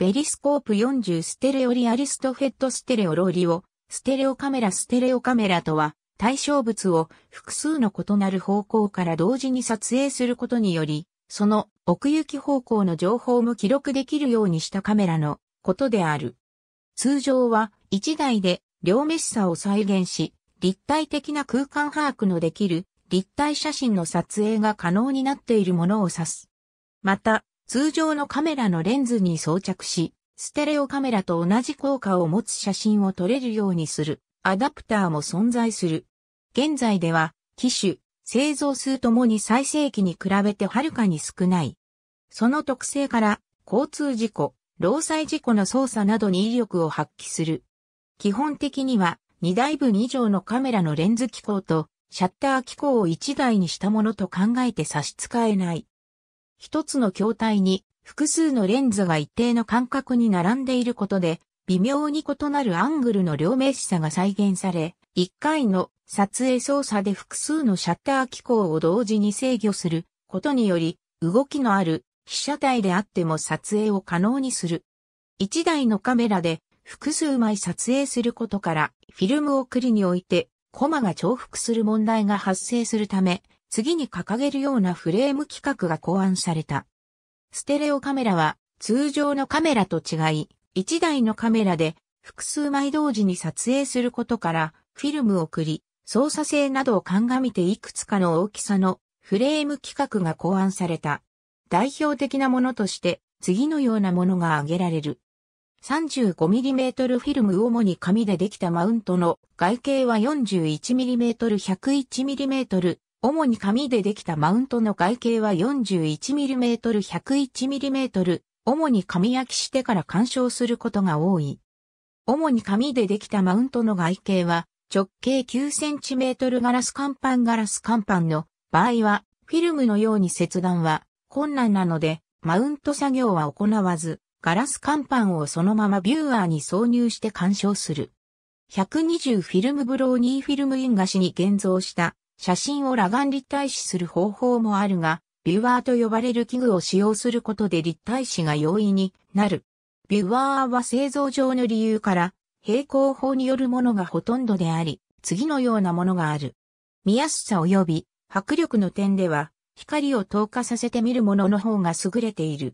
ベリスコープ40ステレオリアリストフェッドステレオローリオ、ステレオカメラステレオカメラとは、対象物を複数の異なる方向から同時に撮影することにより、その奥行き方向の情報も記録できるようにしたカメラのことである。通常は1台で両目視差を再現し、立体的な空間把握のできる立体写真の撮影が可能になっているものを指す。また、通常のカメラのレンズに装着し、ステレオカメラと同じ効果を持つ写真を撮れるようにするアダプターも存在する。現在では、機種、製造数ともに最盛期に比べてはるかに少ない。その特性から、交通事故、労災事故の操作などに威力を発揮する。基本的には、2台分以上のカメラのレンズ機構と、シャッター機構を1台にしたものと考えて差し支えない。一つの筐体に複数のレンズが一定の間隔に並んでいることで、微妙に異なるアングルの両面視差が再現され、一回の撮影操作で複数のシャッター機構を同時に制御することにより、動きのある被写体であっても撮影を可能にする。一台のカメラで複数枚撮影することから、フィルムを繰りにおいて、コマが重複する問題が発生するため、次に掲げるようなフレーム規格が考案された。ステレオカメラは通常のカメラと違い、1台のカメラで複数枚同時に撮影することからフィルムを送り、操作性などを鑑みていくつかの大きさのフレーム規格が考案された。代表的なものとして次のようなものが挙げられる。35mm フィルム主に紙でできたマウントの外径は 41mm101mm 主に紙でできたマウントの外径は 41mm101mm、主に紙焼きしてから干渉することが多い。主に紙でできたマウントの外径は直径 9cm ガラス乾板ガラス乾板の場合はフィルムのように切断は困難なのでマウント作業は行わずガラス乾板をそのままビューアーに挿入して干渉する。120フィルムブローニーフィルムイン菓子に現像した写真を裸眼立体視する方法もあるが、ビュワーと呼ばれる器具を使用することで立体視が容易になる。ビュワーは製造上の理由から平行法によるものがほとんどであり、次のようなものがある。見やすさ及び迫力の点では、光を透過させて見るものの方が優れている。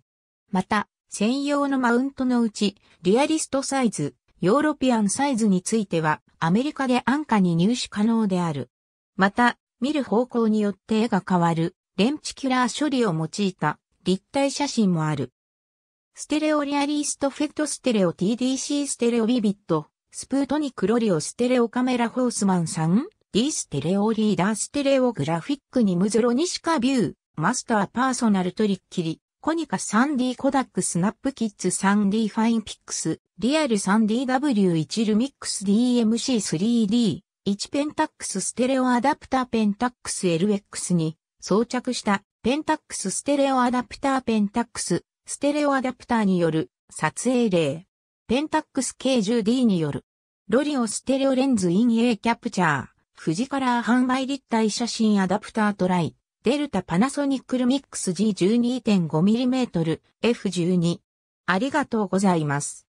また、専用のマウントのうち、リアリストサイズ、ヨーロピアンサイズについては、アメリカで安価に入手可能である。また、見る方向によって絵が変わる、レンチキュラー処理を用いた立体写真もある。ステレオリアリストフェットステレオ TDC ステレオビビット、スプートニクロリオステレオカメラホースマンさん、D ステレオリーダーステレオグラフィックにムズロニシカビュー、マスターパーソナルトリッキリ、コニカ 3D コダックスナップキッズ 3D ファインピックス、リアル 3DW1 ルミックス DMC3D、1ペンタックスステレオアダプターペンタックス LX に装着したペンタックスステレオアダプターペンタックスステレオアダプターによる撮影例。ペンタックス K10D によるロリオステレオレンズイン A キャプチャー富士カラー販売立体写真アダプタートライデルタパナソニックルミックス G12.5mm F12 ありがとうございます。